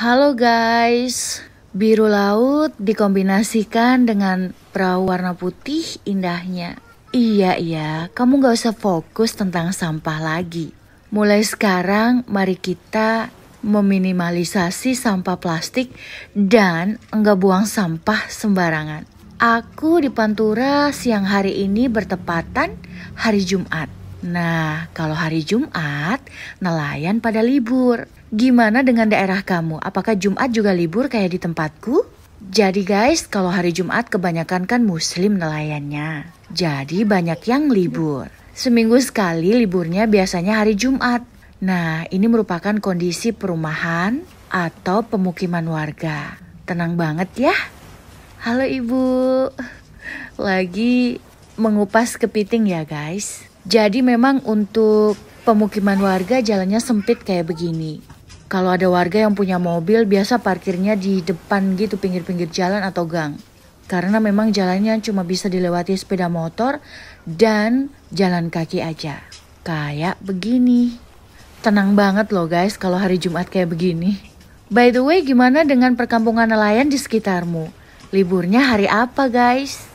Halo guys, biru laut dikombinasikan dengan perahu warna putih indahnya. Iya iya, kamu gak usah fokus tentang sampah lagi. Mulai sekarang mari kita meminimalisasi sampah plastik dan enggak buang sampah sembarangan. Aku di Pantura siang hari ini bertepatan hari Jumat. Nah, kalau hari Jumat, nelayan pada libur. Gimana dengan daerah kamu? Apakah Jumat juga libur kayak di tempatku? Jadi guys, kalau hari Jumat kebanyakan kan muslim nelayannya. Jadi banyak yang libur. Seminggu sekali liburnya biasanya hari Jumat. Nah, ini merupakan kondisi perumahan atau pemukiman warga. Tenang banget ya. Halo Ibu. Lagi mengupas kepiting ya guys. Jadi memang untuk pemukiman warga jalannya sempit kayak begini. Kalau ada warga yang punya mobil biasa parkirnya di depan gitu pinggir-pinggir jalan atau gang. Karena memang jalannya cuma bisa dilewati sepeda motor dan jalan kaki aja. Kayak begini. Tenang banget loh guys kalau hari Jumat kayak begini. By the way, gimana dengan perkampungan nelayan di sekitarmu? Liburnya hari apa guys?